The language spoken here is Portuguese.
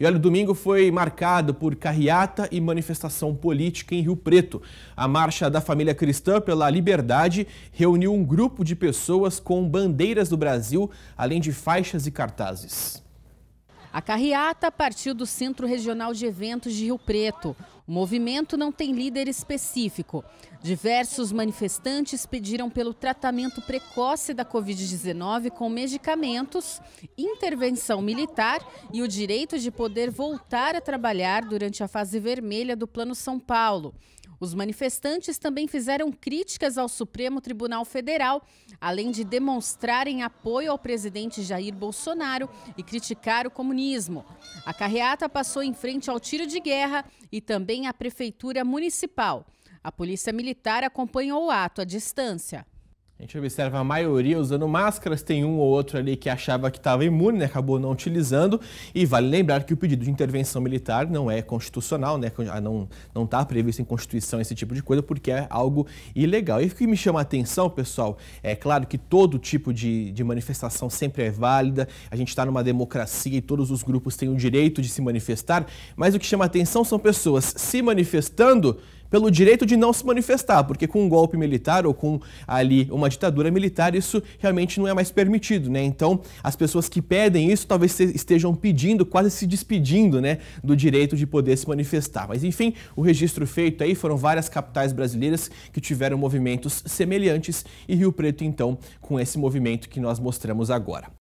E olha, o domingo foi marcado por carreata e manifestação política em Rio Preto. A Marcha da Família Cristã pela Liberdade reuniu um grupo de pessoas com bandeiras do Brasil, além de faixas e cartazes. A carreata partiu do Centro Regional de Eventos de Rio Preto. O movimento não tem líder específico. Diversos manifestantes pediram pelo tratamento precoce da Covid-19 com medicamentos, intervenção militar e o direito de poder voltar a trabalhar durante a fase vermelha do Plano São Paulo. Os manifestantes também fizeram críticas ao Supremo Tribunal Federal, além de demonstrarem apoio ao presidente Jair Bolsonaro e criticar o comunicado a carreata passou em frente ao tiro de guerra e também à prefeitura municipal. A polícia militar acompanhou o ato à distância. A gente observa a maioria usando máscaras, tem um ou outro ali que achava que estava imune, né? acabou não utilizando. E vale lembrar que o pedido de intervenção militar não é constitucional, né? Ah, não está previsto em Constituição esse tipo de coisa, porque é algo ilegal. E o que me chama a atenção, pessoal, é claro que todo tipo de, de manifestação sempre é válida, a gente está numa democracia e todos os grupos têm o direito de se manifestar, mas o que chama a atenção são pessoas se manifestando pelo direito de não se manifestar, porque com um golpe militar ou com ali uma ditadura militar, isso realmente não é mais permitido, né? Então, as pessoas que pedem isso talvez estejam pedindo, quase se despedindo, né, do direito de poder se manifestar. Mas enfim, o registro feito aí foram várias capitais brasileiras que tiveram movimentos semelhantes e Rio Preto então com esse movimento que nós mostramos agora.